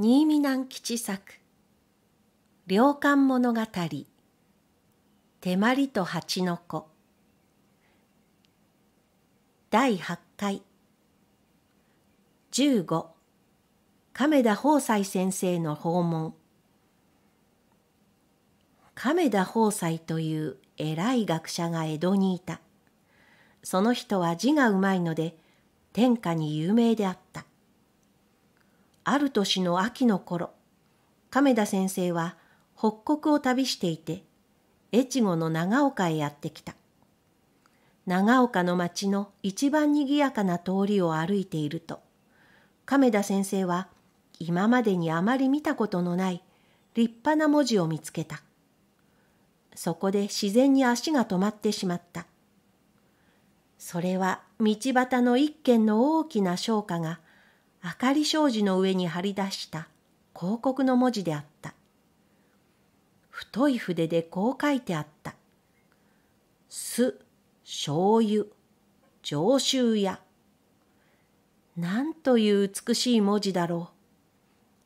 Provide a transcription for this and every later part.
新見南吉作良寛物語手まりと蜂の子第8回15亀田宝斎先生の訪問亀田宝斎という偉い学者が江戸にいたその人は字がうまいので天下に有名であったある年の秋の頃亀田先生は北国を旅していて越後の長岡へやってきた長岡の町の一番にぎやかな通りを歩いていると亀田先生は今までにあまり見たことのない立派な文字を見つけたそこで自然に足が止まってしまったそれは道端の一軒の大きな商家が明かり障子の上に貼り出した広告の文字であった。太い筆でこう書いてあった。酢、醤油、上州屋。なんという美しい文字だろ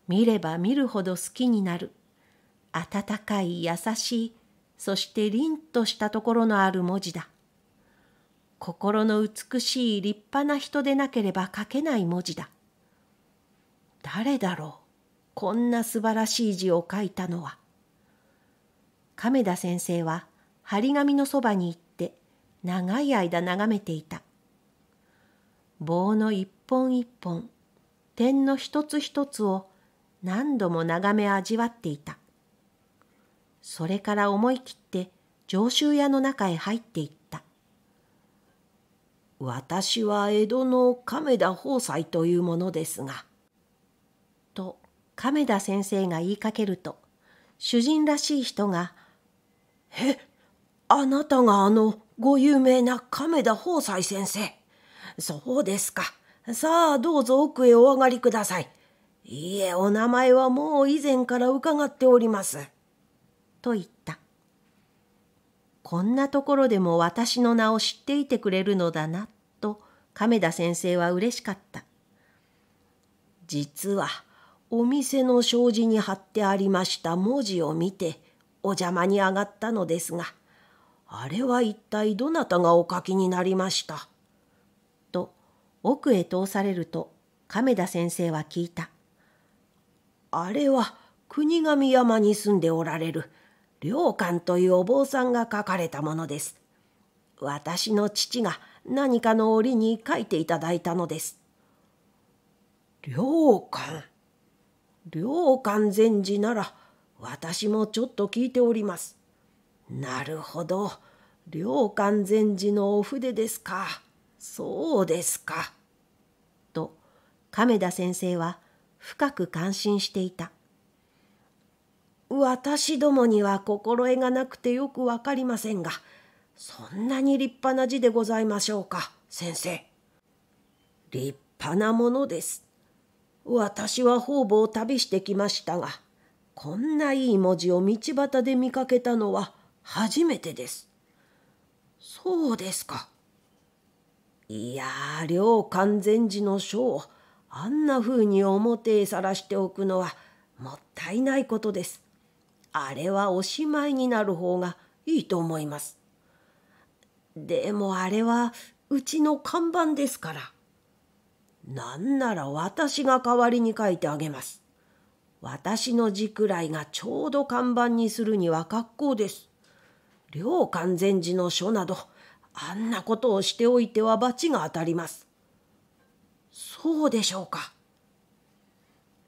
う。見れば見るほど好きになる。温かい優しい、そして凛としたところのある文字だ。心の美しい立派な人でなければ書けない文字だ。誰だろうこんな素晴らしい字を書いたのは。亀田先生は張り紙のそばに行って長い間眺めていた。棒の一本一本、点の一つ一つを何度も眺め味わっていた。それから思い切って常習屋の中へ入っていった。私は江戸の亀田宝斎というものですが、亀田先生が言いかけると、主人らしい人が、え、あなたがあのご有名な亀田宝斎先生。そうですか。さあどうぞ奥へお上がりください。いいえ、お名前はもう以前から伺っております。と言った。こんなところでも私の名を知っていてくれるのだな、と亀田先生は嬉しかった。実は、お店の障子に貼ってありました文字を見てお邪魔に上がったのですが、あれは一体どなたがお書きになりました。と奥へ通されると亀田先生は聞いた。あれは国神山に住んでおられる良寛というお坊さんが書かれたものです。私の父が何かの折に書いていただいたのです。良寛。両寛禅寺なら私もちょっと聞いております。なるほど。両寛禅寺のお筆ですか。そうですか。と亀田先生は深く感心していた。私どもには心得がなくてよくわかりませんが、そんなに立派な字でございましょうか、先生。立派なものです。私は方々旅してきましたが、こんないい文字を道端で見かけたのは初めてです。そうですか。いや良両完全寺の書をあんなふうに表へさらしておくのはもったいないことです。あれはおしまいになる方がいいと思います。でもあれはうちの看板ですから。なんなら私が代わりに書いてあげます。私の字くらいがちょうど看板にするには格好です。両完全寺の書など、あんなことをしておいては罰が当たります。そうでしょうか。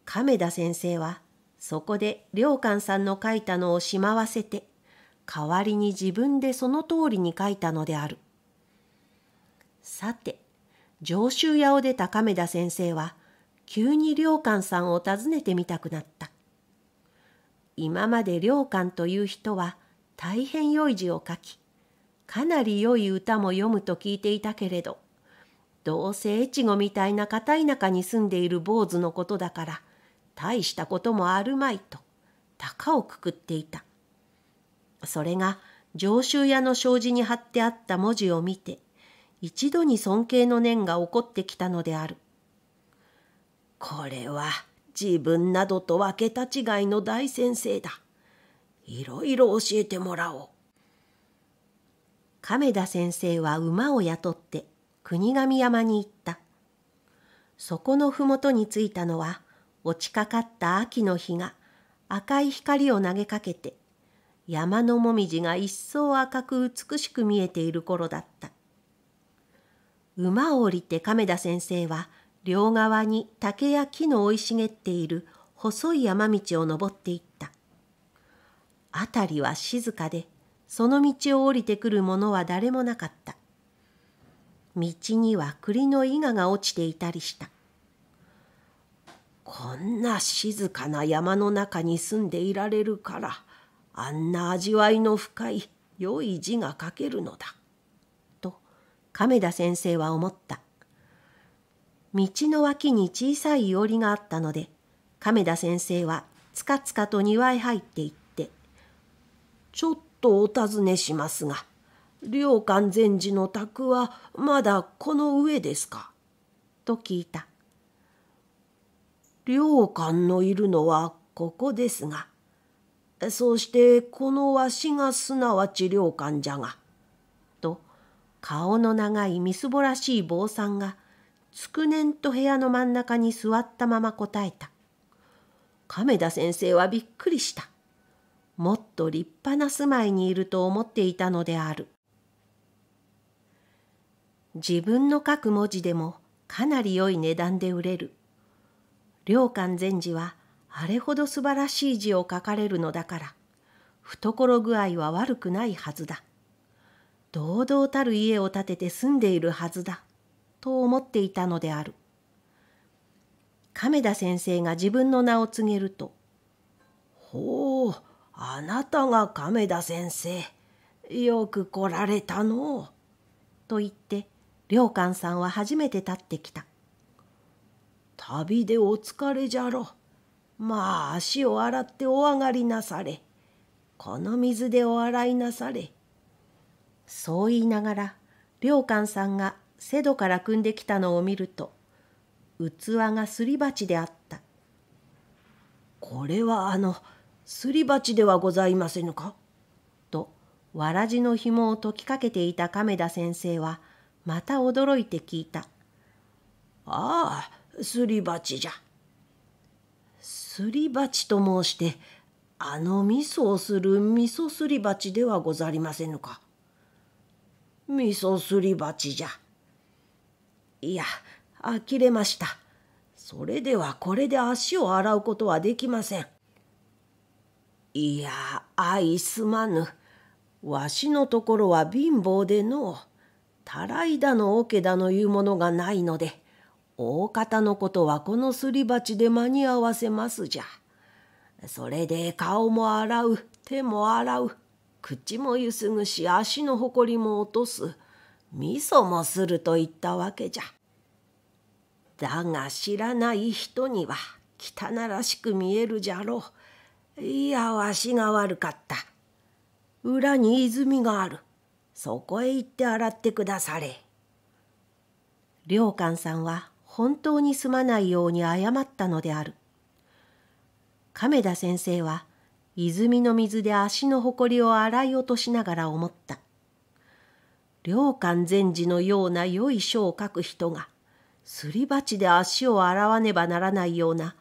亀田先生は、そこで良寛さんの書いたのをしまわせて、代わりに自分でその通りに書いたのである。さて、上州屋を出た亀田先生は急に良寛さんを訪ねてみたくなった今まで良寛という人は大変良い字を書きかなり良い歌も読むと聞いていたけれどどうせ越後みたいな片田舎に住んでいる坊主のことだから大したこともあるまいと高をくくっていたそれが上州屋の障子に貼ってあった文字を見て一度に尊敬の念が起こってきたのである。これは自分などと分けた違いの大先生だ。いろいろ教えてもらおう。亀田先生は馬を雇って国神山に行った。そこの麓に着いたのは落ちかかった秋の日が赤い光を投げかけて山のもみじが一層赤く美しく見えている頃だった。馬を降りて亀田先生は両側に竹や木の生い茂っている細い山道を登っていった。辺りは静かで、その道を降りてくる者は誰もなかった。道には栗の伊賀が落ちていたりした。こんな静かな山の中に住んでいられるから、あんな味わいの深い良い字が書けるのだ。亀田先生は思った。道の脇に小さいいおりがあったので、亀田先生はつかつかと庭へ入っていって、ちょっとお尋ねしますが、良寛禅師の宅はまだこの上ですかと聞いた。良寛のいるのはここですが、そしてこのわしがすなわち良寛じゃが、顔の長いみすぼらしい坊さんがつくねんと部屋の真ん中に座ったまま答えた亀田先生はびっくりしたもっと立派な住まいにいると思っていたのである自分の書く文字でもかなり良い値段で売れる良寛禅師はあれほど素晴らしい字を書かれるのだから懐具合は悪くないはずだ。堂々たる家を建てて住んでいるはずだと思っていたのである亀田先生が自分の名を告げると「ほうあなたが亀田先生よく来られたのう」と言って良寛さんは初めて立ってきた「旅でお疲れじゃろまあ足を洗ってお上がりなされこの水でお洗いなされ」そう言いながら良寛さんが瀬戸から汲んできたのを見ると器がすり鉢であったこれはあのすり鉢ではございませぬかとわらじの紐を解きかけていた亀田先生はまた驚いて聞いたああすり鉢じゃすり鉢と申してあの味噌をする味噌すり鉢ではござりませぬか味噌すり鉢じゃ。いや、呆れました。それではこれで足を洗うことはできません。いや、相すまぬ。わしのところは貧乏でのう。たらいだの桶だのいうものがないので、大方のことはこのすり鉢で間に合わせますじゃ。それで顔も洗う、手も洗う。口もゆすぐし足のほこりも落とす味噌もすると言ったわけじゃだが知らない人には汚らしく見えるじゃろういやわしが悪かった裏に泉があるそこへ行って洗ってくだされ良寛さんは本当にすまないように謝ったのである亀田先生は泉の水で足のほこりを洗い落としながら思った。良寛禅師のような良い書を書く人が、すり鉢で足を洗わねばならないような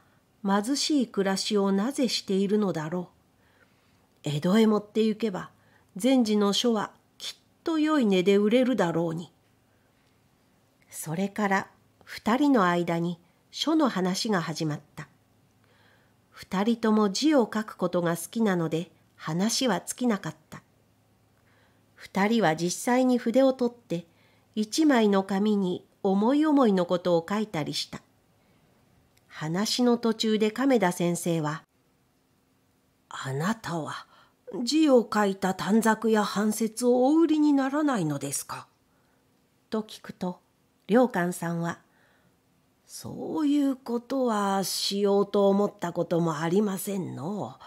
貧しい暮らしをなぜしているのだろう。江戸へ持って行けば、禅師の書はきっと良い値で売れるだろうに。それから二人の間に書の話が始まった。二人とも字を書くことが好きなので話は尽きなかった。二人は実際に筆を取って一枚の紙に思い思いのことを書いたりした。話の途中で亀田先生は「あなたは字を書いた短冊や半節をお売りにならないのですか?」と聞くと良寛さんは「そういうことはしようと思ったこともありませんの。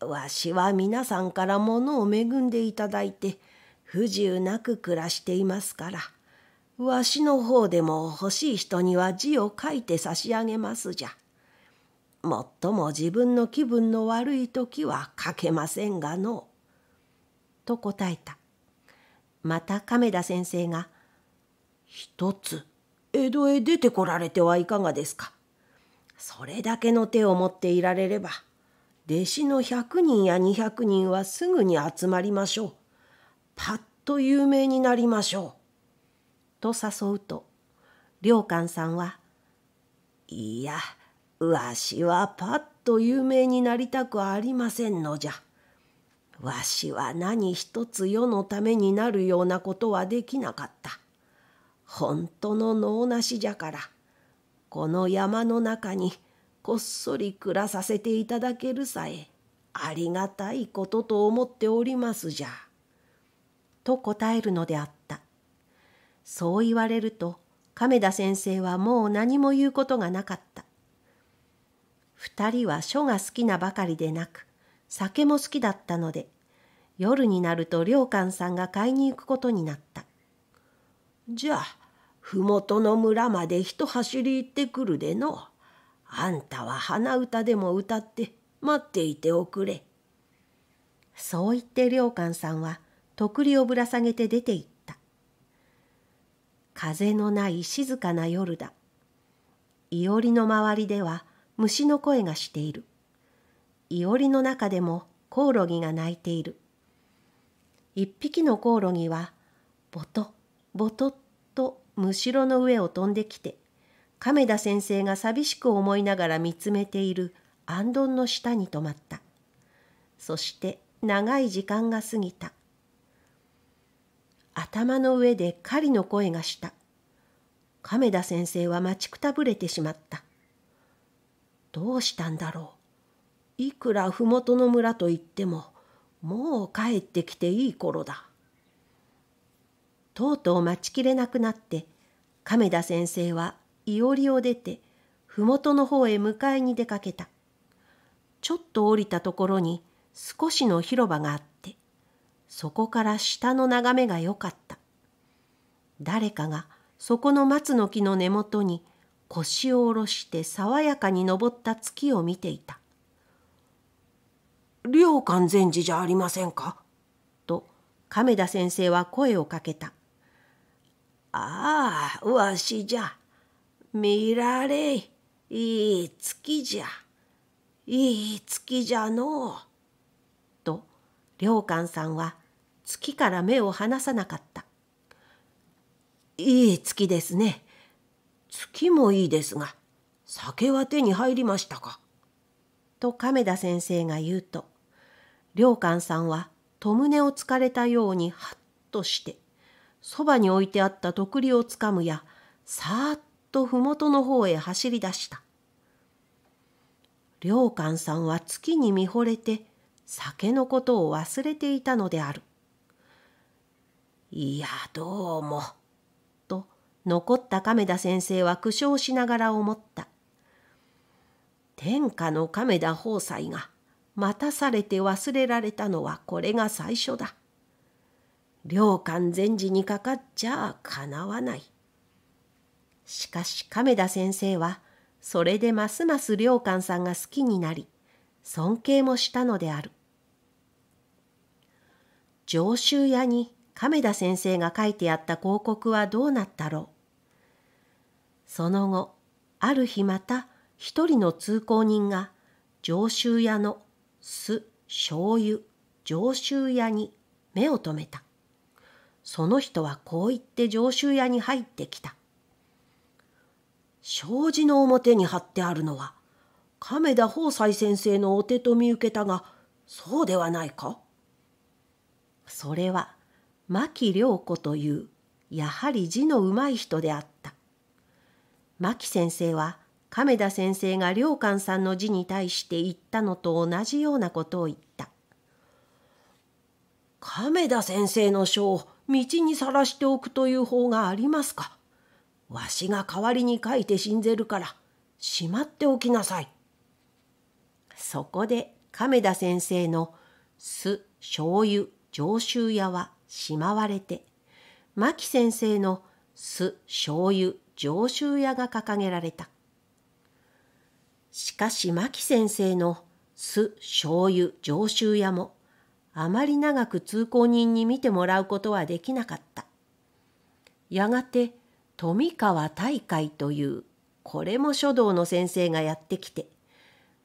わしは皆さんから物を恵んでいただいて不自由なく暮らしていますからわしの方でも欲しい人には字を書いて差し上げますじゃ。もっとも自分の気分の悪い時は書けませんがの。と答えた。また亀田先生が「一つ」江戸へ出てこられてはいかがですかそれだけの手を持っていられれば弟子の100人や200人はすぐに集まりましょうパッと有名になりましょう」と誘うと良寛さんは「いやわしはパッと有名になりたくありませんのじゃ。わしは何一つ世のためになるようなことはできなかった。本当の能なしじゃから、この山の中にこっそり暮らさせていただけるさえ、ありがたいことと思っておりますじゃ。と答えるのであった。そう言われると、亀田先生はもう何も言うことがなかった。二人は書が好きなばかりでなく、酒も好きだったので、夜になると良寛さんが買いに行くことになった。じゃあ、麓の村まで一走り行ってくるでの。あんたは鼻歌でも歌って待っていておくれ。そう言って良寛さんはとくりをぶら下げて出て行った。風のない静かな夜だ。いおりの周りでは虫の声がしている。いおりの中でもコオロギが鳴いている。一匹のコオロギはぼとぼとっむしろの上を飛んできて亀田先生が寂しく思いながら見つめているあんどんの下に止まったそして長い時間が過ぎた頭の上で狩りの声がした亀田先生は待ちくたぶれてしまったどうしたんだろういくら麓の村といってももう帰ってきていい頃だとうとう待ちきれなくなって亀田先生はいおりを出て麓の方へ迎えに出かけたちょっと降りたところに少しの広場があってそこから下の眺めが良かった誰かがそこの松の木の根元に腰を下ろして爽やかに登った月を見ていた「良寛禅寺じゃありませんか?」と亀田先生は声をかけた「ああ、わしじゃ。見られい。いい月じゃ。いい月じゃのう。と、良寛さんは月から目を離さなかった。いい月ですね。月もいいですが、酒は手に入りましたか。と亀田先生が言うと、良寛さんは、戸胸をつかれたようにハッとして、そばに置いてあった徳利をつかむや、さーっと麓の方へ走り出した。良寛さんは月に見惚れて、酒のことを忘れていたのである。いや、どうも。と、残った亀田先生は苦笑しながら思った。天下の亀田宝斎が、待たされて忘れられたのはこれが最初だ。良寛禅師にかかっちゃかなわない。しかし亀田先生はそれでますます良寛さんが好きになり尊敬もしたのである。上州屋に亀田先生が書いてあった広告はどうなったろう。その後ある日また一人の通行人が上州屋の酢醤油上州屋に目を留めた。その人はこう言って常習屋に入ってきた。障子の表に貼ってあるのは亀田宝斎先生のお手と見受けたがそうではないかそれは牧良子というやはり字のうまい人であった牧先生は亀田先生が良寛さんの字に対して言ったのと同じようなことを言った亀田先生の書を道にさらしておくという方がありますか。わしが代わりに書いて死んぜるから、しまっておきなさい。そこで亀田先生の酢、醤油、上州屋はしまわれて、牧先生の酢、醤油、上州屋が掲げられた。しかし牧先生の酢、醤油、上州屋もあまり長く通行人に見てもらうことはできなかった。やがて富川大会というこれも書道の先生がやってきて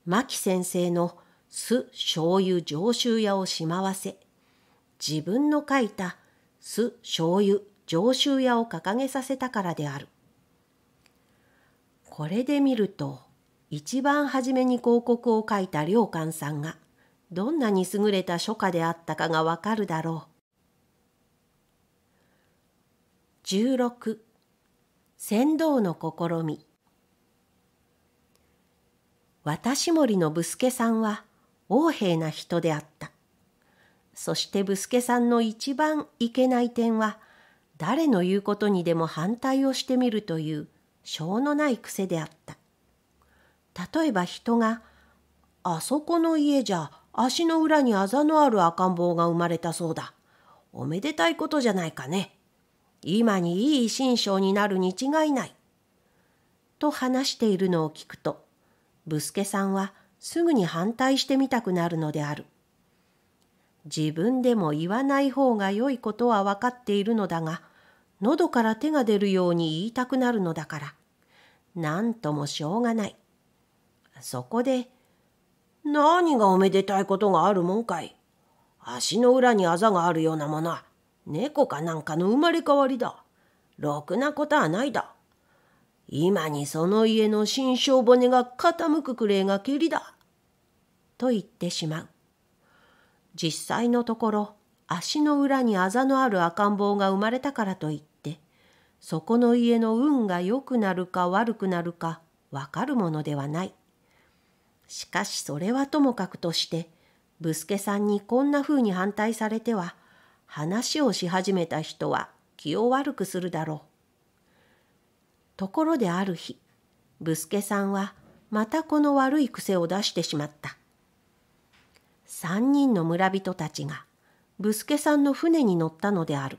牧先生の酢醤油上州屋をしまわせ自分の書いた酢醤油上州屋を掲げさせたからである。これで見ると一番初めに広告を書いた良寛さんが「どんなに優れた書家であったかがわかるだろう。16船頭の試み私森のブスケさんは横柄な人であった。そしてブスケさんの一番いけない点は、誰の言うことにでも反対をしてみるという、しょうのない癖であった。例えば人が、あそこの家じゃ足の裏にあざのある赤ん坊が生まれたそうだ。おめでたいことじゃないかね。今にいい心象になるに違いない。と話しているのを聞くと、ブスケさんはすぐに反対してみたくなるのである。自分でも言わない方が良いことは分かっているのだが、喉から手が出るように言いたくなるのだから、なんともしょうがない。そこで、何がおめでたいことがあるもんかい。足の裏にあざがあるようなものは、猫かなんかの生まれ変わりだ。ろくなことはないだ。今にその家の心象骨が傾くくれがけりだ。と言ってしまう。実際のところ、足の裏にあざのある赤ん坊が生まれたからといって、そこの家の運が良くなるか悪くなるかわかるものではない。しかしそれはともかくとして、ブスケさんにこんな風に反対されては、話をし始めた人は気を悪くするだろう。ところである日、ブスケさんはまたこの悪い癖を出してしまった。三人の村人たちがブスケさんの船に乗ったのである。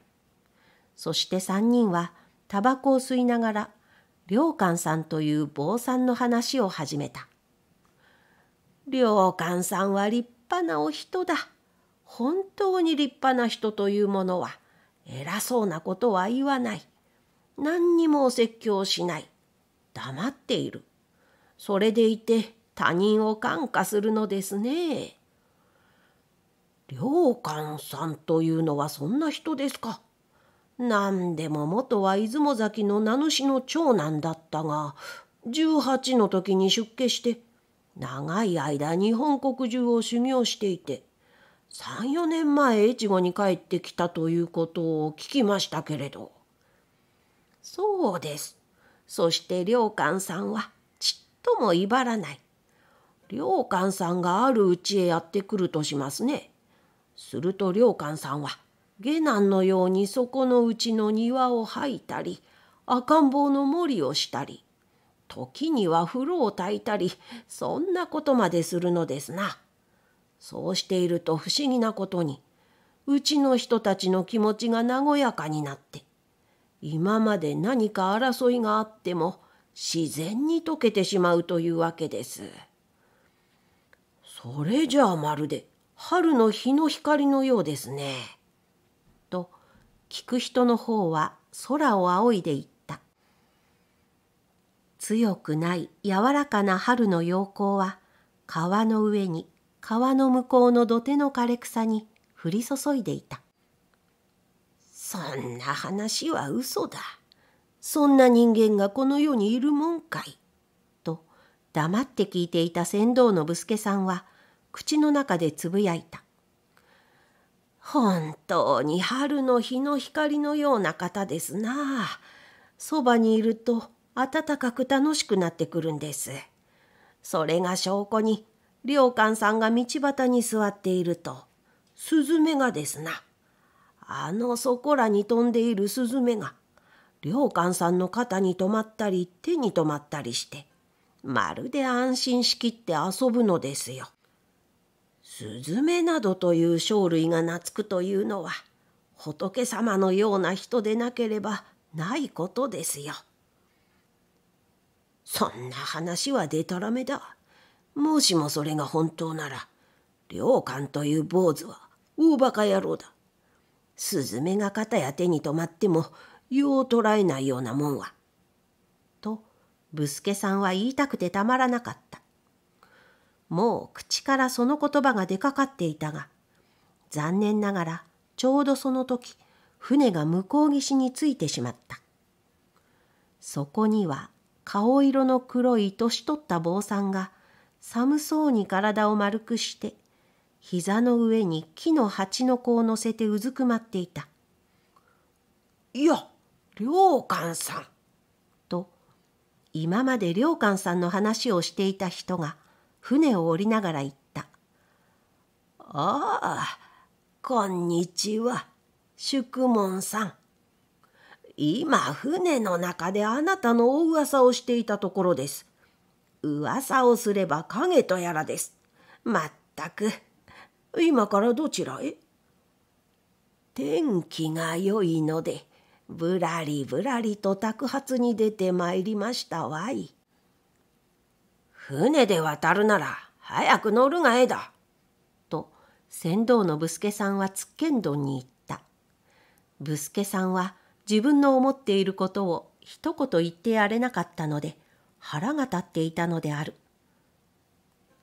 そして三人はタバコを吸いながら良寛さんという坊さんの話を始めた。良寛さんは立派なお人だ。本当に立派な人というものは、偉そうなことは言わない。何にもお説教しない。黙っている。それでいて他人を感化するのですね。良寛さんというのはそんな人ですか。何でも元は出雲崎の名主の長男だったが、18の時に出家して、長い間日本国中を修行していて34年前越後に帰ってきたということを聞きましたけれどそうですそして良寛さんはちっとも威張らない良寛さんがあるうちへやってくるとしますねすると良寛さんは下男のようにそこのうちの庭を掃いたり赤ん坊の森をしたり時には風呂を焚いたりそんなことまでするのですな。そうしていると不思議なことにうちの人たちの気持ちが和やかになって今まで何か争いがあっても自然に溶けてしまうというわけです。それじゃあまるで春の日の光のようですね。と聞く人の方は空を仰いでいた。強くない柔らかな春の陽光は川の上に川の向こうの土手の枯れ草に降り注いでいた。そんな話は嘘だ。そんな人間がこの世にいるもんかい。と黙って聞いていた船頭のぶすけさんは口の中でつぶやいた。本当に春の日の光のような方ですなあ。そばにいると暖かく楽しくなってくるんです。それが証拠に、良寛さんが道端に座っていると、スズメがですな。あのそこらに飛んでいるスズメが、良寛さんの肩に止まったり手に止まったりして、まるで安心しきって遊ぶのですよ。スズメなどという生類が懐くというのは、仏様のような人でなければないことですよ。そんな話はでたらめだ。もしもそれが本当なら、良官という坊主は大馬鹿野郎だ。スズメが肩や手に止まっても、よう捕らえないようなもんは。と、ブスケさんは言いたくてたまらなかった。もう口からその言葉が出かかっていたが、残念ながらちょうどその時、船が向こう岸についてしまった。そこには顔色の黒い年取った坊さんが寒そうに体を丸くして膝の上に木の鉢の子を乗せてうずくまっていた。いや、良寛さん。と、今まで良寛さんの話をしていた人が船を降りながら言った。ああ、こんにちは、宿門さん。今船の中であなたの大噂をしていたところです。噂をすれば影とやらです。まったく、今からどちらへ天気が良いので、ぶらりぶらりと宅発に出てまいりましたわい。船で渡るなら早く乗るがええだ。と船頭のぶすけさんはつっけんどんに言った。ぶすけさんは自分の思っていることを一言言ってやれなかったので腹が立っていたのである。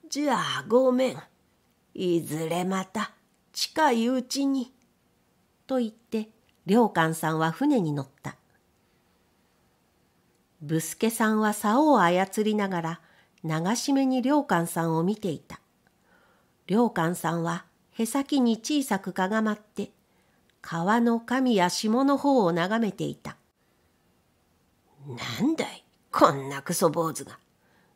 じゃあごめん。いずれまた近いうちに。と言って良寛さんは船に乗った。ブスケさんは竿を操りながら流し目に良寛さんを見ていた。良寛さんはへさきに小さくかがまって川の神や下の方を眺めていた。なんだい、こんなクソ坊主が。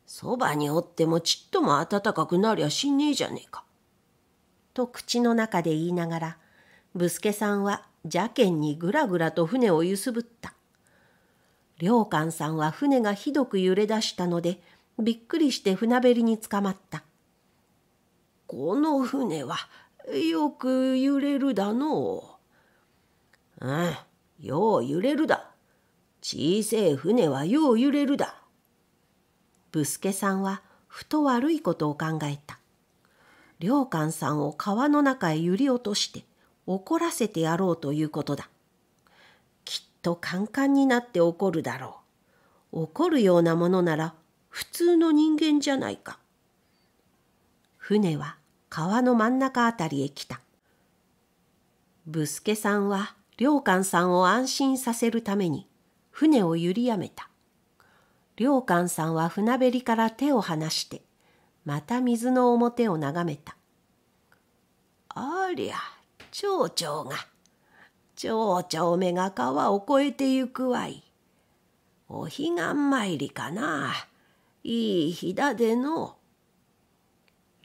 そばにおってもちっとも暖かくなりゃしねえじゃねえか。と口の中で言いながら、ブスケさんは邪険にぐらぐらと船を揺すぶった。良寛さんは船がひどく揺れ出したので、びっくりして船べりにつかまった。この船はよく揺れるだのう。うんよう揺れるだ小せえ船はよう揺れるだブスケさんはふと悪いことを考えた良寛さんを川の中へ揺り落として怒らせてやろうということだきっとカンカンになって怒るだろう怒るようなものなら普通の人間じゃないか船は川の真ん中あたりへ来た。ブスケさんは良寛さんを安心させるために船をゆりやめた。良寛さんは船べりから手を離して、また水の表を眺めた。ありゃ、蝶々が、蝶々めが川を越えてゆくわい。お彼岸参りかな。いい日だでの。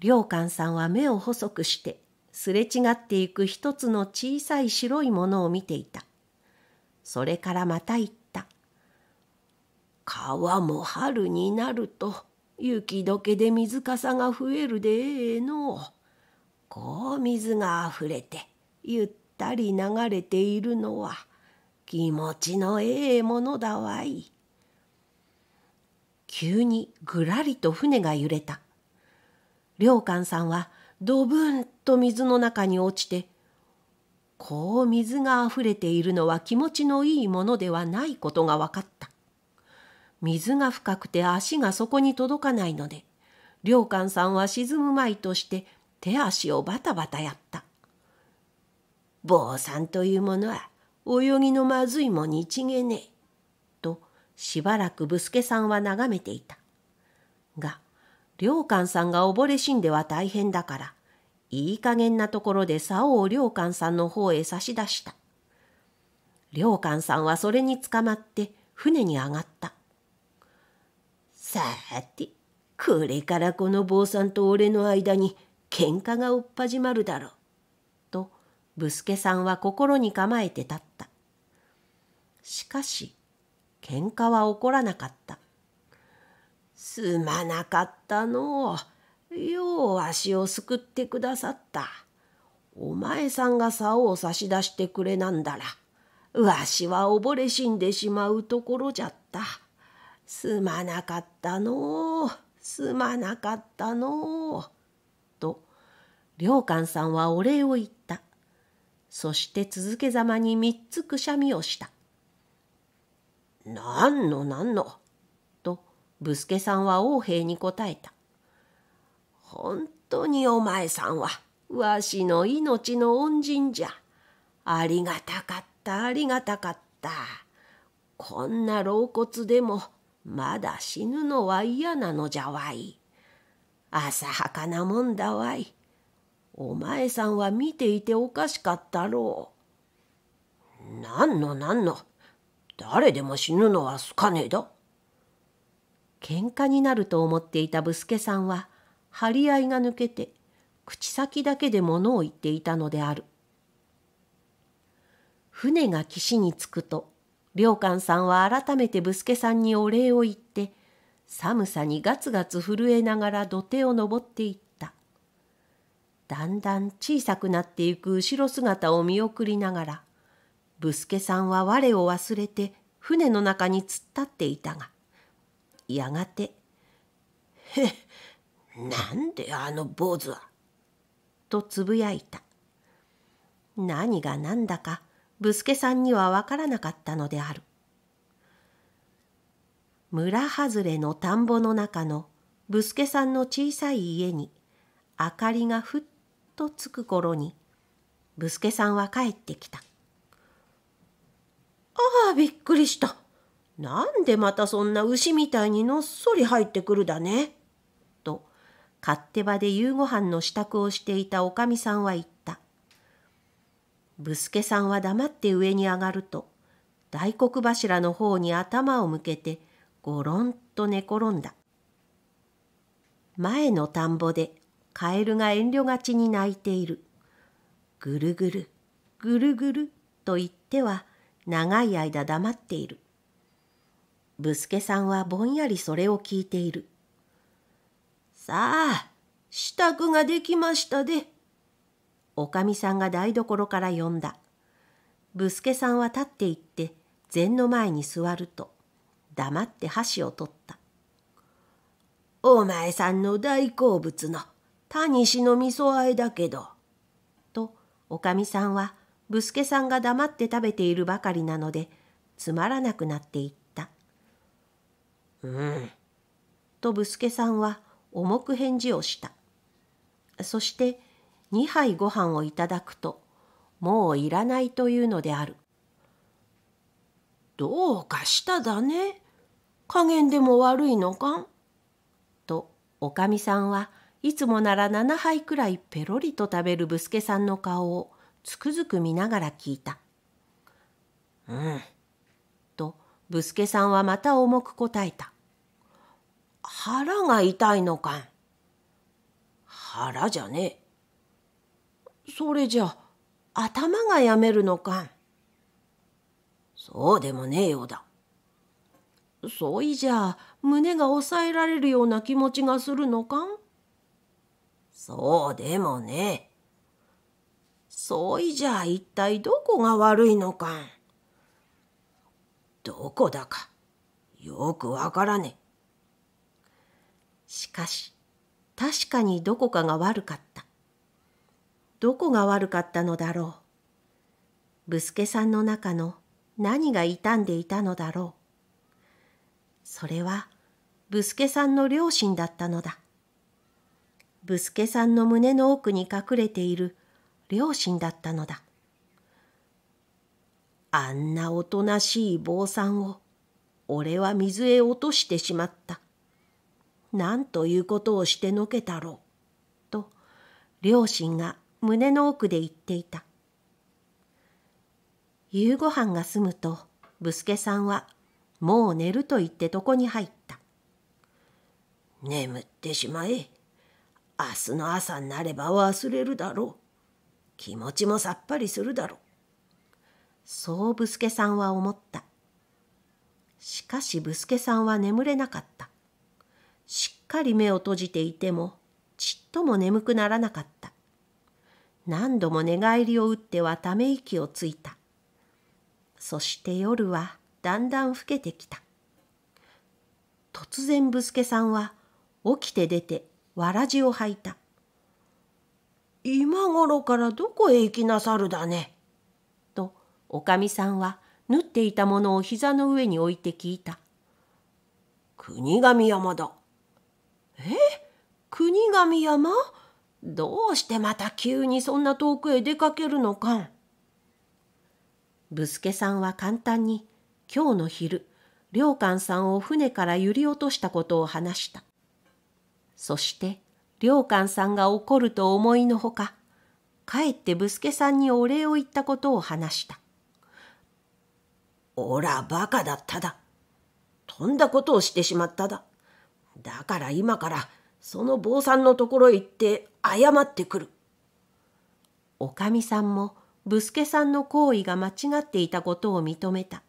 良寛さんは目を細くして、すれ違っていく一つの小さい白いものを見ていた。それからまた言った。川も春になると雪解けで水かさが増えるでええのう。こう水があふれてゆったり流れているのは気持ちのええものだわい。急にぐらりと船が揺れた。良寛さんはドブンと水の中に落ちてこう水があふれているのは気持ちのいいものではないことが分かった水が深くて足がそこに届かないので良寛さんは沈むまいとして手足をバタバタやった坊さんというものは泳ぎのまずいもんにちげねえとしばらくブスケさんは眺めていたが良寛さんが溺れ死んでは大変だから、いい加減なところで竿を良寛さんの方へ差し出した。良寛さんはそれにつかまって船に上がった。さて、これからこの坊さんと俺の間に喧嘩がおっ始まるだろう。と、ぶすけさんは心に構えて立った。しかし、喧嘩は起こらなかった。すまなかったのう。よう足をすくってくださった。お前さんが竿を差し出してくれなんだら、わしは溺れ死んでしまうところじゃった。すまなかったのう。すまなかったのう。と、良寛さんはお礼を言った。そして続けざまに三つくしゃみをした。なんのなんの。ブスケさんは王兵に答えた。本当にお前さんは、わしの命の恩人じゃ。ありがたかった、ありがたかった。こんな老骨でも、まだ死ぬのは嫌なのじゃわい。浅はかなもんだわい。お前さんは見ていておかしかったろう。何の何の、誰でも死ぬのは好かねえだ。喧嘩になると思っていたブスケさんは張り合いが抜けて口先だけで物を言っていたのである船が岸に着くと良寛さんは改めてブスケさんにお礼を言って寒さにガツガツ震えながら土手を登っていっただんだん小さくなっていく後ろ姿を見送りながらブスケさんは我を忘れて船の中に突っ立っていたがやがて「へっんであの坊主は」とつぶやいた何が何だかブスケさんには分からなかったのである村外れの田んぼの中のブスケさんの小さい家に明かりがふっとつく頃にブスケさんは帰ってきた。ああびっくりした。なんでまたそんな牛みたいにのっそり入ってくるだね。と、勝手場で夕ご飯の支度をしていたおかみさんは言った。ぶすけさんは黙って上に上がると、大黒柱の方に頭を向けて、ごろんと寝転んだ。前の田んぼでカエルが遠慮がちに泣いている。ぐるぐる、ぐるぐると言っては長い間黙っている。ブスケさんはぼんやりそれを聞いている。さあ、支度ができましたで。おかみさんが台所から呼んだ。ブスケさんは立って行って、禅の前に座ると、黙って箸を取った。お前さんの大好物の谷シの味噌あえだけど。と、おかみさんは、ブスケさんが黙って食べているばかりなので、つまらなくなっていった。うん。とブスケさんは重く返事をした。そして2杯ご飯をいただくともういらないというのである。どうかしただね。加減でも悪いのかん。とおかみさんはいつもなら7杯くらいペロリと食べるブスケさんの顔をつくづく見ながら聞いた。うん。ぶすけさんはまた重く答えた。腹が痛いのかん。腹じゃねえ。それじゃ、頭がやめるのかん。そうでもねえようだ。そういじゃ、胸が抑えられるような気持ちがするのかん。そうでもねえ。そういじゃ、一体どこが悪いのかん。どこだかよくわからねえ。しかし確かにどこかが悪かった。どこが悪かったのだろう。ぶすけさんの中の何が傷んでいたのだろう。それはぶすけさんの両親だったのだ。ぶすけさんの胸の奥に隠れている両親だったのだ。あんなおとなしい坊さんを俺は水へ落としてしまった。なんということをしてのけたろう。と両親が胸の奥で言っていた。夕ご飯が済むとブスケさんはもう寝ると言って床に入った。眠ってしまえ。明日の朝になれば忘れるだろう。気持ちもさっぱりするだろう。そうブスケさんは思った。しかしブスケさんは眠れなかった。しっかり目を閉じていても、ちっとも眠くならなかった。何度も寝返りを打ってはため息をついた。そして夜はだんだん更けてきた。突然ブスケさんは起きて出てわらじを履いた。今頃からどこへ行きなさるだね。おかみさんは縫っていたものを膝の上に置いて聞いた。国神山だ。え国神山どうしてまた急にそんな遠くへ出かけるのかん。ぶすけさんは簡単に今日の昼良寛さんを船から揺り落としたことを話したそして良寛さんが怒ると思いのほかかえってぶすけさんにお礼を言ったことを話したおらバカだっただ。とんだことをしてしまっただ。だから今からその坊さんのところへ行って謝ってくる。おかみさんもぶすけさんの行為が間違っていたことを認めた。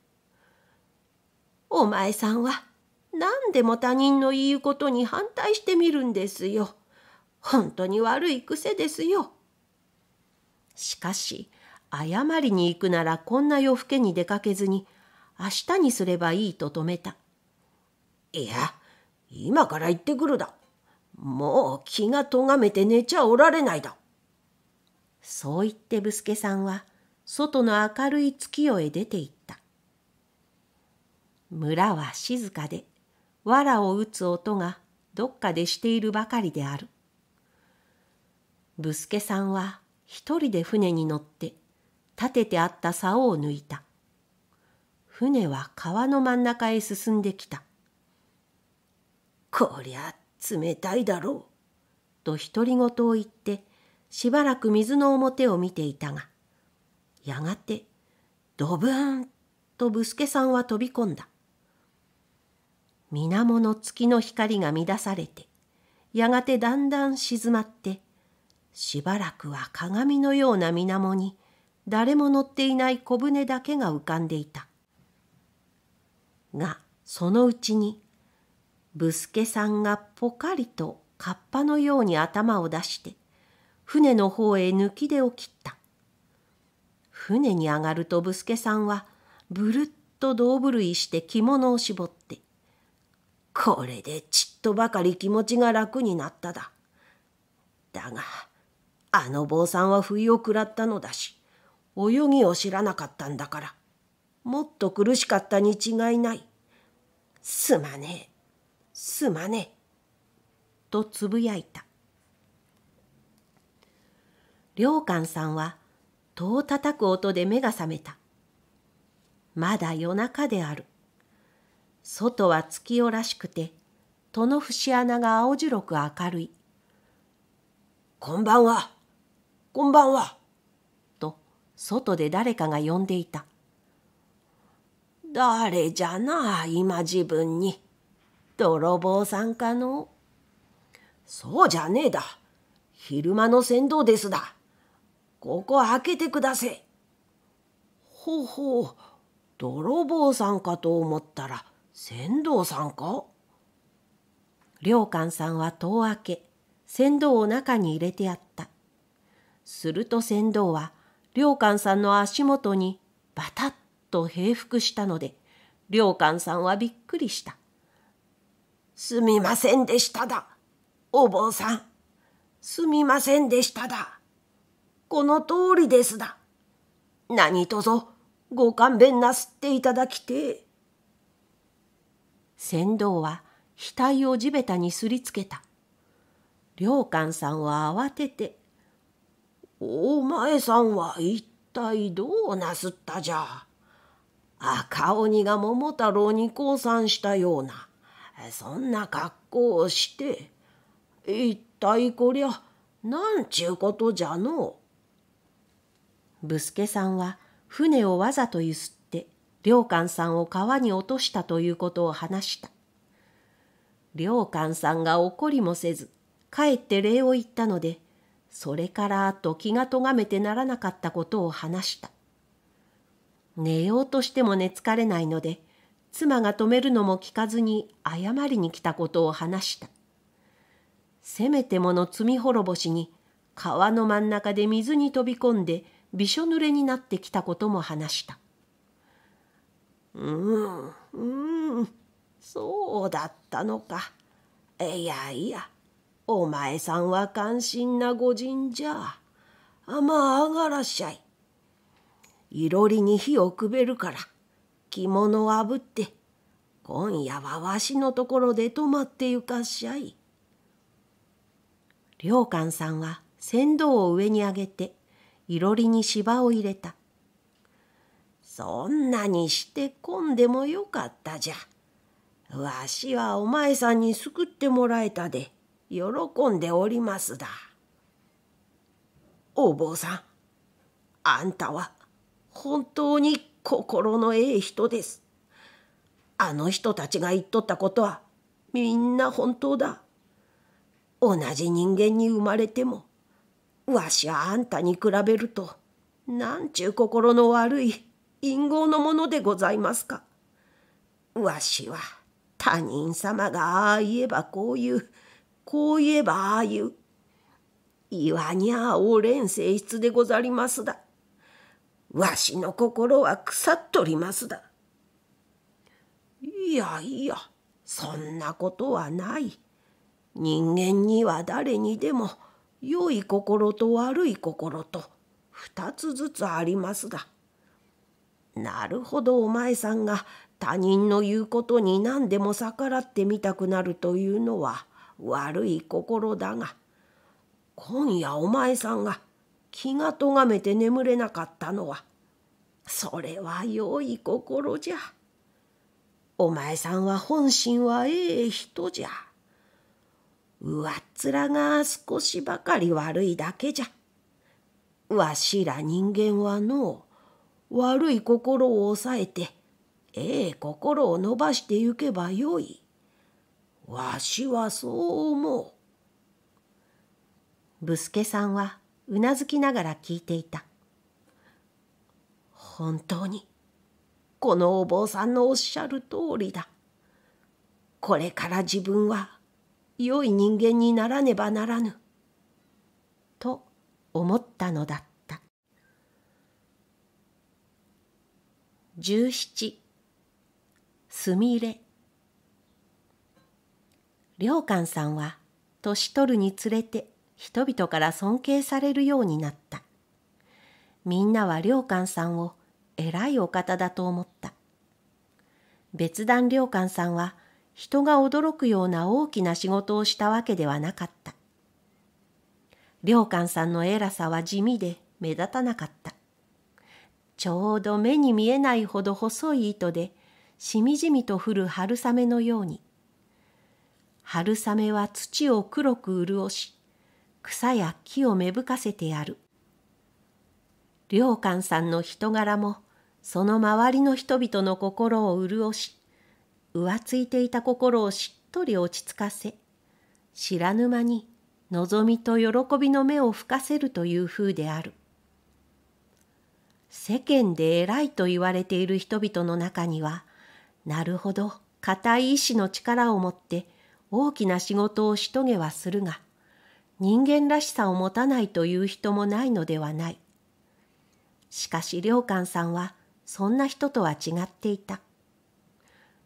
お前さんは何でも他人の言うことに反対してみるんですよ。本当に悪い癖ですよ。しかし謝りに行くならこんな夜更けに出かけずに明日にすればいいと止めた。いや、今から行ってくるだ。もう気がとがめて寝ちゃおられないだ。そう言ってブスケさんは外の明るい月夜へ出て行った。村は静かで、藁を打つ音がどっかでしているばかりである。ブスケさんは一人で船に乗って立ててあった竿を抜いた。船は川の真ん中へ進んできた。こりゃ冷たいだろう。と独り言を言ってしばらく水の表を見ていたがやがてドブーンとブスケさんは飛び込んだ水面の月の光が乱されてやがてだんだん静まってしばらくは鏡のような水面に誰も乗っていない小舟だけが浮かんでいたがそのうちにブスケさんがぽかりとカッパのように頭を出して船の方へ抜き出を切った船に上がるとブスケさんはぶるっと胴震いして着物を絞って「これでちっとばかり気持ちが楽になっただ」だがあの坊さんは不意を食らったのだし泳ぎを知らなかったんだからもっと苦しかったに違いない。すまねえ、すまねえ。とつぶやいた。良寛さんは戸を叩く音で目が覚めた。まだ夜中である。外は月夜らしくて、戸の節穴が青白く明るい。こんばんは、こんばんは、と外で誰かが呼んでいた。誰じゃな今自分に泥棒さんかのそうじゃねえだ昼間の船頭ですだここ開けてくだせほうほう泥棒さんかと思ったら船頭さんか良寛さんは戸を開け船頭を中に入れてやったすると船頭は良寛さんの足元にバタッと平伏したので、良寛さんはびっくりした。すみませんでしただ。お坊さん。すみませんでしただ。この通りですだ。何とぞご勘弁なすっていただきて。船頭は額を地べたにすりつけた。良寛さんは慌てて、お前さんは一体どうなすったじゃ。赤鬼が桃太郎に降参したようなそんな格好をして一体こりゃなんちゅうことじゃのう。ぶすけさんは船をわざとゆすって良寛さんを川に落としたということを話した良寛さんが怒りもせず帰って礼を言ったのでそれからあと気がとがめてならなかったことを話した寝ようとしても寝つかれないので、妻が止めるのも聞かずに謝りに来たことを話した。せめてもの罪滅ぼしに、川の真ん中で水に飛び込んで、びしょ濡れになってきたことも話した。うん、うん、そうだったのか。いやいや、お前さんは関心な御人じゃ。あまあ、上がらっしゃい。いろりに火をくべるから着物をあぶって今夜はわしのところで泊まってゆかっしゃい。良寛さんは船頭を上に上げていろりに芝を入れた。そんなにしてこんでもよかったじゃ。わしはお前さんに救ってもらえたで喜んでおりますだ。お坊さん、あんたは本当に心のええ人です。あの人たちが言っとったことはみんな本当だ。同じ人間に生まれてもわしはあんたに比べるとなんちゅう心の悪い陰謀のものでございますか。わしは他人様がああ言えばこう言うこう言えばああ言う。岩にゃおれん性質でござりますだ。わしの心は腐っとりますだ。いやいや、そんなことはない。人間には誰にでも良い心と悪い心と2つずつありますだ。なるほどお前さんが他人の言うことに何でも逆らってみたくなるというのは悪い心だが今夜お前さんが気がとがめて眠れなかったのはそれは良い心じゃお前さんは本心はええ人じゃ上っ面が少しばかり悪いだけじゃわしら人間はの悪い心を抑えてええ心を伸ばしてゆけばよいわしはそう思う」ブスケさんはうなずきながら聞いていた本当にこのお坊さんのおっしゃる通りだこれから自分は良い人間にならねばならぬと思ったのだった十七すみれ良寛さんは年取るにつれて人々から尊敬されるようになった。みんなは良寛さんを偉いお方だと思った。別段良寛さんは人が驚くような大きな仕事をしたわけではなかった。良寛さんの偉さは地味で目立たなかった。ちょうど目に見えないほど細い糸でしみじみと降る春雨のように。春雨は土を黒く潤し、草や木を芽吹かせてやる。良寛さんの人柄もその周りの人々の心を潤し浮ついていた心をしっとり落ち着かせ知らぬ間に望みと喜びの目を吹かせるという風である世間で偉いと言われている人々の中にはなるほど固い意志の力を持って大きな仕事をしとげはするが人間らしさを持たないという人もないのではない。しかし良寛さんはそんな人とは違っていた。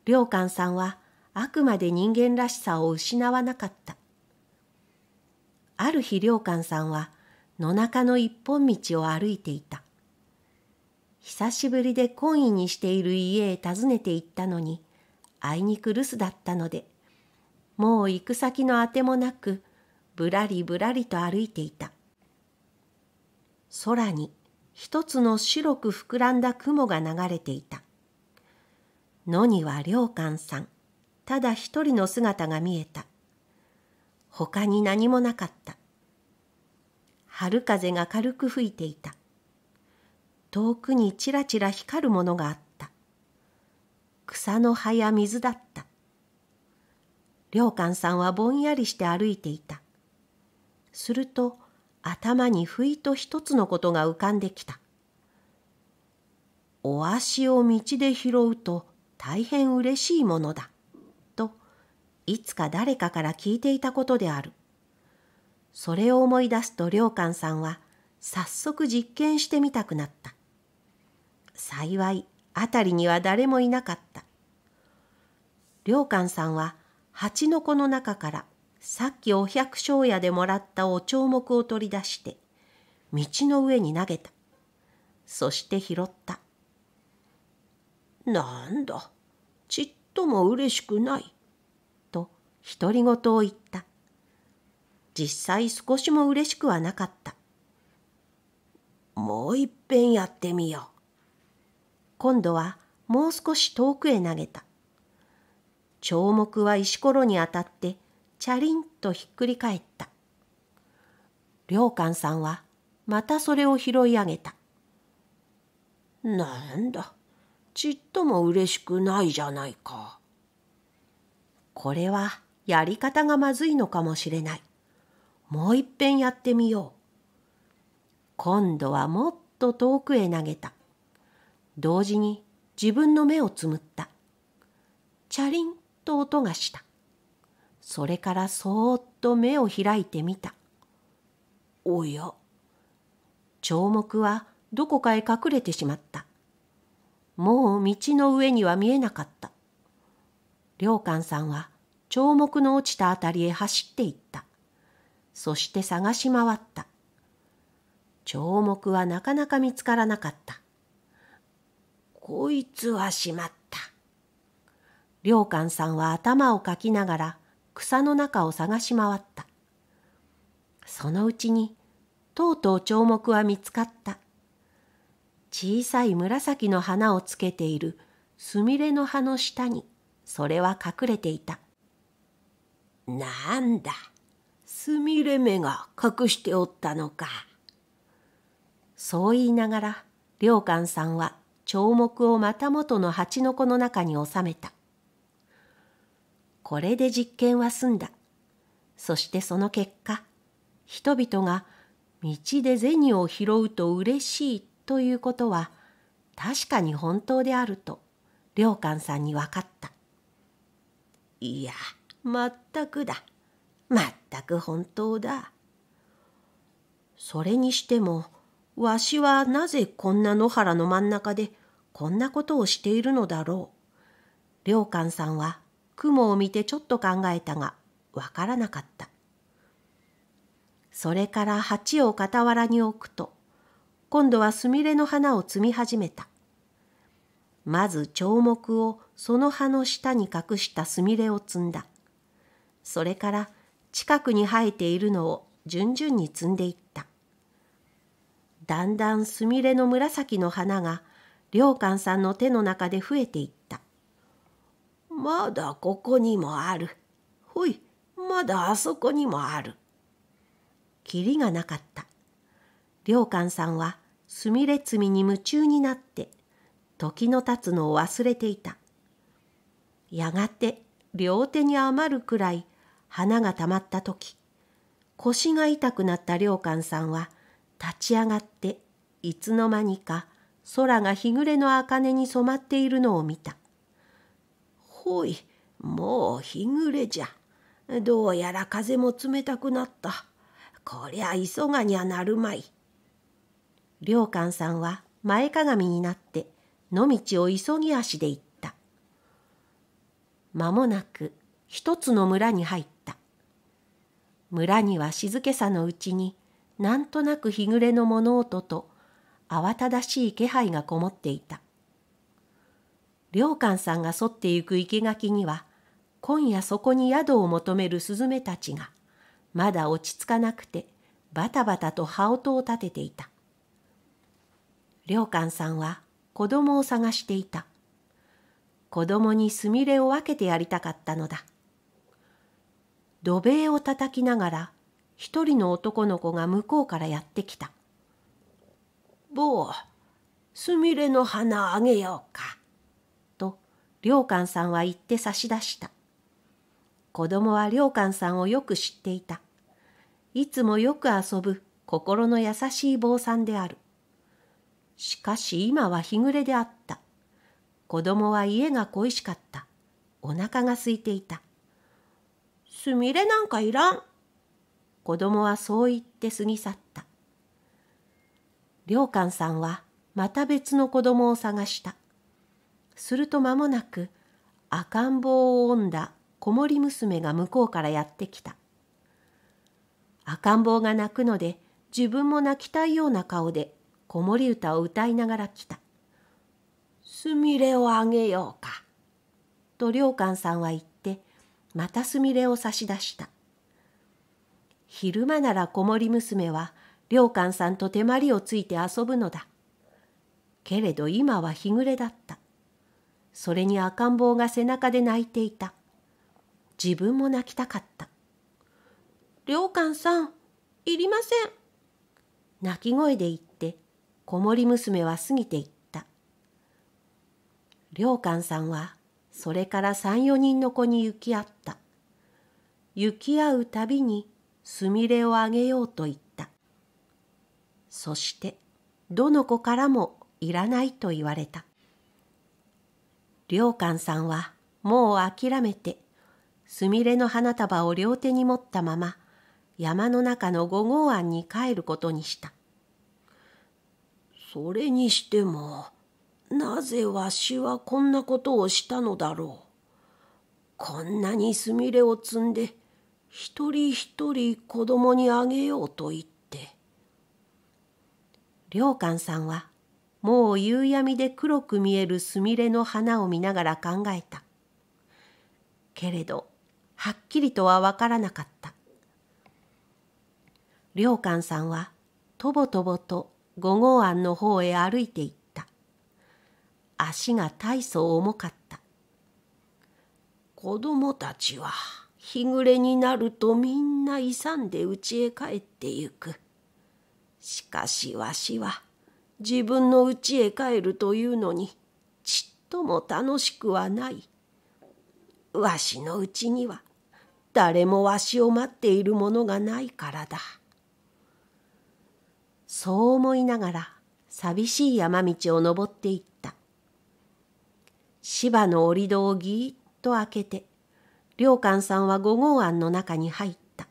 良寛さんはあくまで人間らしさを失わなかった。ある日良寛さんは野中の一本道を歩いていた。久しぶりで懇意にしている家へ訪ねて行ったのに、あいにく留守だったので、もう行く先のあてもなく、ぶらりぶらりと歩いていた空に一つの白く膨らんだ雲が流れていた野には良寛さんただ一人の姿が見えた他に何もなかった春風が軽く吹いていた遠くにちらちら光るものがあった草の葉や水だった良寛さんはぼんやりして歩いていたすると頭にふいと一つのことが浮かんできた。お足を道で拾うと大変嬉しいものだ。と、いつか誰かから聞いていたことである。それを思い出すと良寛さんは早速実験してみたくなった。幸い、辺りには誰もいなかった。良寛さんは蜂の子の中からさっきお百姓屋でもらったお帳目を取り出して道の上に投げたそして拾ったなんだちっとも嬉しくないと独り言を言った実際少しもうれしくはなかったもういっぺんやってみよう今度はもう少し遠くへ投げた。帳目は石ころに当たってチャリンとひっくり返った。良寛さんはまたそれを拾い上げた。なんだ、ちっとも嬉しくないじゃないか。これはやり方がまずいのかもしれない。もういっぺんやってみよう。今度はもっと遠くへ投げた。同時に自分の目をつむった。チャリンと音がした。それからそーっと目を開いてみた。おや。彫木はどこかへ隠れてしまった。もう道の上には見えなかった。良寛さんは彫木の落ちたあたりへ走っていった。そして探し回った。彫木はなかなか見つからなかった。こいつはしまった。良寛さんは頭をかきながら草の中を探し回ったそのうちにとうとう彫目は見つかった小さい紫の花をつけているすみれの葉の下にそれは隠れていたなんだすみれ目が隠しておったのかそう言いながら良寛さんは彫目をまた元の蜂の子の中に収めたこれで実験は済んだ。そしてその結果、人々が道で銭を拾うと嬉しいということは、確かに本当であると、良寛さんに分かった。いや、まったくだ。まったく本当だ。それにしても、わしはなぜこんな野原の真ん中でこんなことをしているのだろう。良寛さんは雲を見てちょっと考えたがわからなかったそれから鉢を傍らに置くと今度はすみれの花を摘み始めたまず彫木をその葉の下に隠したすみれを摘んだそれから近くに生えているのを順々に摘んでいっただんだんすみれの紫の花が良寛さんの手の中で増えていったまだここにもある。ほい、まだあそこにもある。きりがなかった。良寛さんはすみれ摘みに夢中になって、時の経つのを忘れていた。やがて両手に余るくらい花がたまった時、腰が痛くなった良寛さんは立ち上がっていつの間にか空が日暮れの茜に染まっているのを見た。おいもう日暮れじゃどうやら風も冷たくなったこりゃ急がにゃなるまい良寛さんは前かがみになって野道を急ぎ足で行った間もなく一つの村に入った村には静けさのうちになんとなく日暮れの物音と慌ただしい気配がこもっていた良寛さんが沿ってゆく生垣には今夜そこに宿を求めるスズメたちがまだ落ち着かなくてバタバタと羽音を立てていた良寛さんは子供を探していた子供にすみれを分けてやりたかったのだ土塀を叩きながら一人の男の子が向こうからやってきた「坊すみれの花あげようか」。良寛さんは言って差し出した。子供は良寛さんをよく知っていた。いつもよく遊ぶ心の優しい坊さんである。しかし今は日暮れであった。子供は家が恋しかった。お腹が空いていた。すみれなんかいらん。子供はそう言って過ぎ去った。良寛さんはまた別の子供を探した。すると間もなく赤ん坊を産んだ子守娘が向こうからやってきた。赤ん坊が泣くので自分も泣きたいような顔で子守歌を歌いながら来た。すみれをあげようか。と良寛さんは言ってまたすみれを差し出した。昼間なら子守娘は良寛さんと手まりをついて遊ぶのだ。けれど今は日暮れだった。それに赤ん坊が背中で泣いていた。自分も泣きたかった。良寛さん、いりません。泣き声で言って、子守娘は過ぎていった。良寛さんは、それから三、四人の子に行き合った。行き合うたびに、すみれをあげようと言った。そして、どの子からもいらないと言われた。良寛さんはもう諦めて、すみれの花束を両手に持ったまま、山の中の五号庵に帰ることにした。それにしても、なぜわしはこんなことをしたのだろう。こんなにすみれを摘んで、一人一人子供にあげようと言って。良寛さんはもう夕闇で黒く見えるすみれの花を見ながら考えた。けれど、はっきりとはわからなかった。良寛さんは、とぼとぼと五号庵の方へ歩いていった。足が大層重かった。子供たちは、日暮れになるとみんな勇んで家へ帰ってゆく。しかしわしは、自分の家へ帰るというのにちっとも楽しくはない。わしのうちには誰もわしを待っているものがないからだ。そう思いながら寂しい山道を登っていった。芝の折り戸をぎーっと開けて、良寛さんは5号庵の中に入った。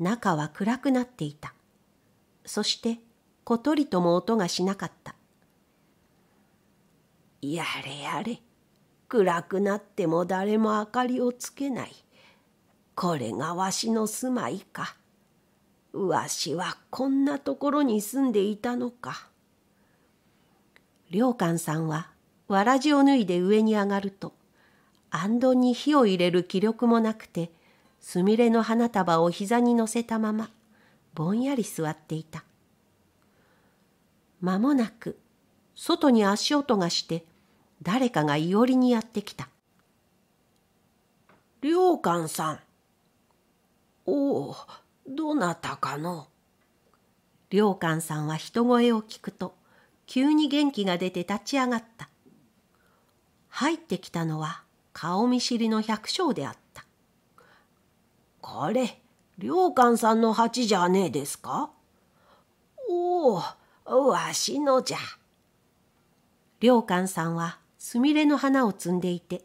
中は暗くなっていた。そして小鳥とも音がしなかったやれやれ暗くなっても誰も明かりをつけないこれがわしの住まいかわしはこんなところに住んでいたのか良寛さんはわらじを脱いで上に上がると行灯に火を入れる気力もなくてすみれの花束を膝に乗せたままぼんやり座っていた間もなく外に足音がして誰かがいおりにやってきた。良寛さん。おお、どなたかの。良寛さんは人声を聞くと急に元気が出て立ち上がった。入ってきたのは顔見知りの百姓であった。これ、良寛さんの鉢じゃねえですかおお、わしのじゃ。良寛さんはすみれの花を摘んでいて、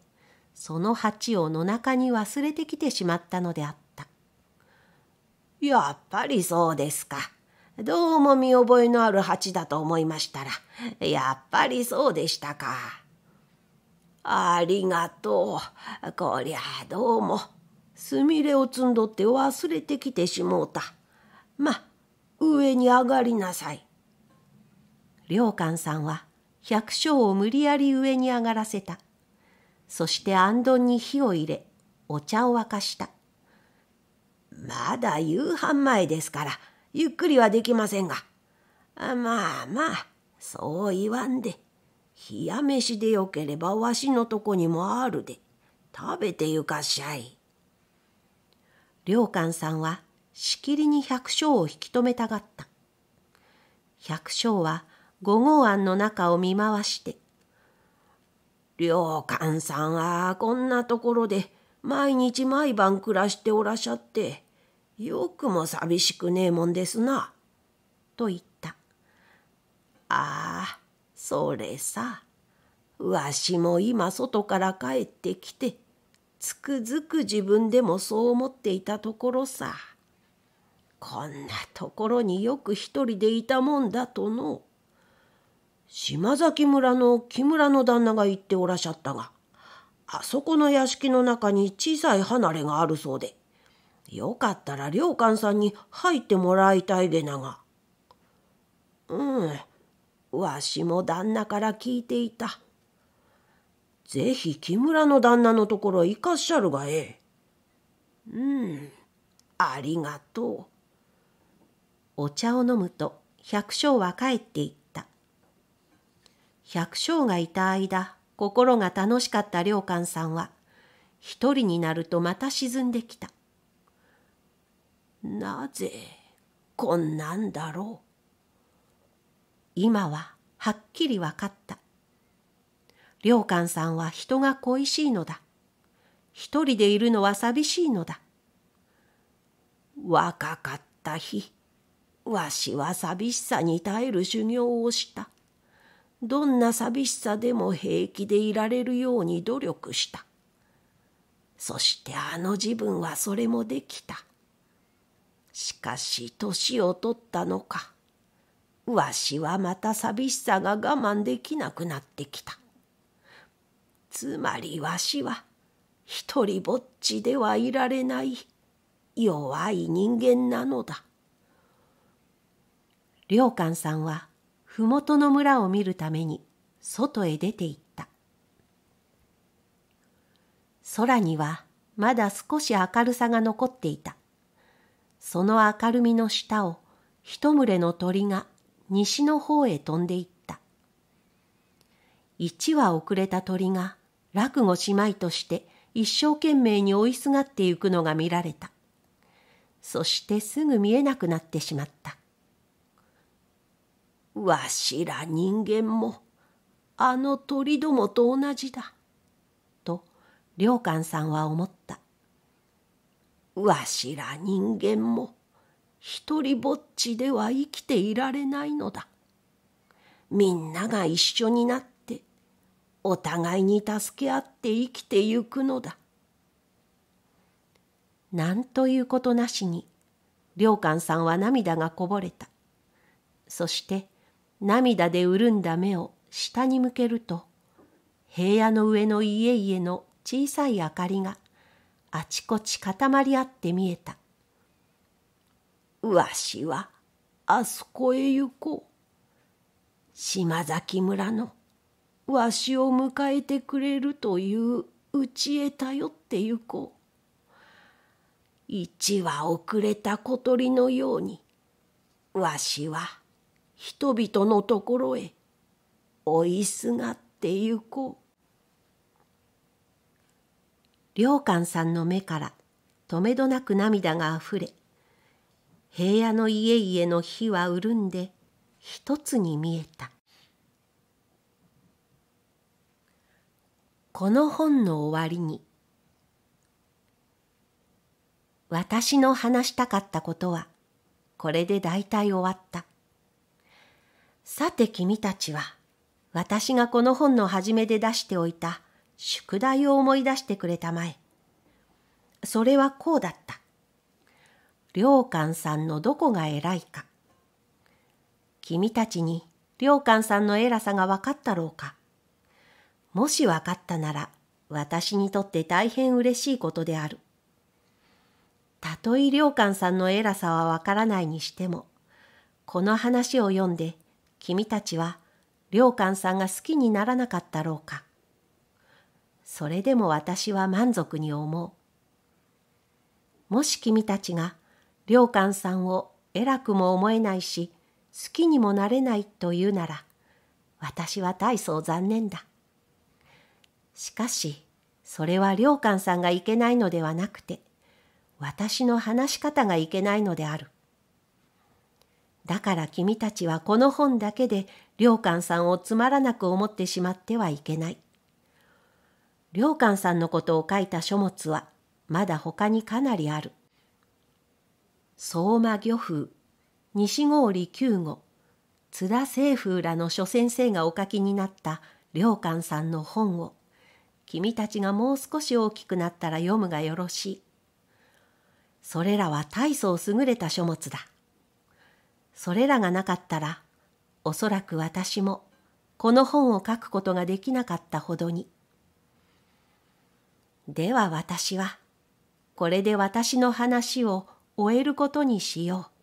その鉢を野中に忘れてきてしまったのであった。やっぱりそうですか。どうも見覚えのある鉢だと思いましたら、やっぱりそうでしたか。ありがとう。こりゃどうも。すみれを摘んどって忘れてきてしもうた。ま、上に上がりなさい。良寛さんは百姓を無理やり上に上がらせた。そして安どんに火を入れ、お茶を沸かした。まだ夕飯前ですから、ゆっくりはできませんが。あまあまあ、そう言わんで。冷や飯でよければわしのとこにもあるで。食べてゆかしゃい。良寛さんはしきりに百姓を引き止めたがった。百姓は5号庵の中を見回して「良寛さんはこんなところで毎日毎晩暮らしておらっしゃってよくも寂しくねえもんですな」と言った「ああそれさわしも今外から帰ってきてつくづく自分でもそう思っていたところさこんなところによく一人でいたもんだとのう。島崎村の木村の旦那が行っておらしゃったが、あそこの屋敷の中に小さい離れがあるそうで、よかったら良館さんに入ってもらいたいでなが。うん、わしも旦那から聞いていた。ぜひ木村の旦那のところ行かっしゃるがええ。うん、ありがとう。お茶を飲むと百姓は帰っていった。百姓がいた間、心が楽しかった良寛さんは、一人になるとまた沈んできた。なぜ、こんなんだろう。今は、はっきり分かった。良寛さんは人が恋しいのだ。一人でいるのは寂しいのだ。若かった日、わしは寂しさに耐える修行をした。どんな寂しさでも平気でいられるように努力したそしてあの自分はそれもできたしかし年を取ったのかわしはまた寂しさが我慢できなくなってきたつまりわしは一人ぼっちではいられない弱い人間なのだ良寛さんは麓の村を見るために外へ出て行った。空にはまだ少し明るさが残っていた。その明るみの下を一群れの鳥が西の方へ飛んでいった。一羽遅れた鳥が落語姉妹として一生懸命に追いすがってゆくのが見られた。そしてすぐ見えなくなってしまった。わしら人間もあの鳥どもと同じだ」と良寛さんは思った「わしら人間も一人ぼっちでは生きていられないのだ」みんなが一緒になってお互いに助け合って生きてゆくのだ。なんということなしに良寛さんは涙がこぼれたそして涙で潤んだ目を下に向けると、平野の上の家々の小さい明かりがあちこち固まり合って見えた。わしはあそこへ行こう。島崎村のわしを迎えてくれるといううちへ頼って行こう。一羽遅れた小鳥のようにわしは人々のところへ追いすがってゆこう。良寛さんの目からとめどなく涙があふれ平野の家々の火は潤んで一つに見えた。この本の終わりに私の話したかったことはこれで大体終わった。さて君たちは、私がこの本の初めで出しておいた宿題を思い出してくれたまえ。それはこうだった。良寛さんのどこが偉いか。君たちに良寛さんの偉さが分かったろうか。もし分かったなら、私にとって大変嬉しいことである。たとえ良寛さんの偉さは分からないにしても、この話を読んで君たちは良寛さんが好きにならなかったろうか。それでも私は満足に思う。もし君たちが良寛さんを偉くも思えないし、好きにもなれないと言うなら、私は大層残念だ。しかし、それは良寛さんがいけないのではなくて、私の話し方がいけないのである。だから君たちはこの本だけで良寛さんをつまらなく思ってしまってはいけない。良寛さんのことを書いた書物はまだ他にかなりある。相馬漁風、西郡九五、津田清風らの諸先生がお書きになった良寛さんの本を君たちがもう少し大きくなったら読むがよろしい。それらは大層優れた書物だ。それらがなかったら、おそらく私もこの本を書くことができなかったほどに。では私は、これで私の話を終えることにしよう。